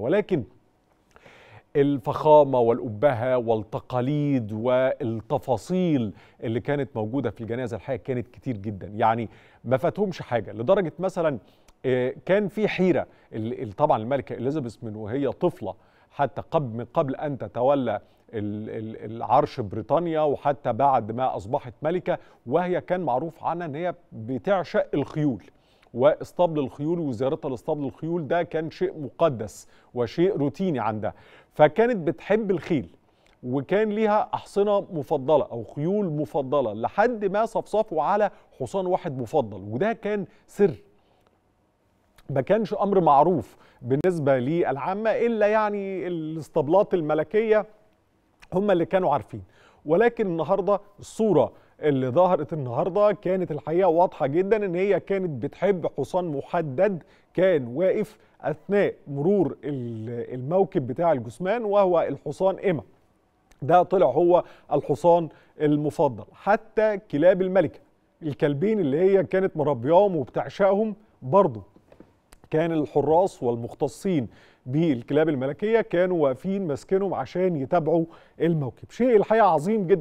ولكن الفخامة والأبهة والتقاليد والتفاصيل اللي كانت موجودة في الجنازة الحقيقة كانت كتير جدا يعني ما فاتهمش حاجة لدرجة مثلا آه، كان في حيرة طبعا الملكة إليزابيث من وهي طفلة حتى قبل من قبل أن تتولى العرش بريطانيا وحتى بعد ما أصبحت ملكة وهي كان معروف عنها أن هي بتعشق الخيول واسطبل الخيول وزيارتها لاسطبل الخيول ده كان شيء مقدس وشيء روتيني عندها فكانت بتحب الخيل وكان ليها أحصنة مفضلة أو خيول مفضلة لحد ما صفصفوا على حصان واحد مفضل وده كان سر ما كانش أمر معروف بالنسبة للعامة إلا يعني الاسطبلات الملكية هم اللي كانوا عارفين ولكن النهارده الصوره اللي ظهرت النهارده كانت الحقيقه واضحه جدا ان هي كانت بتحب حصان محدد كان واقف اثناء مرور الموكب بتاع الجثمان وهو الحصان ايما ده طلع هو الحصان المفضل حتى كلاب الملكه الكلبين اللي هي كانت مربياهم وبتعشقهم برضه كان الحراس والمختصين بالكلاب الملكيه كانوا واقفين ماسكينهم عشان يتابعوا الموكب شيء الحقيقه عظيم جدا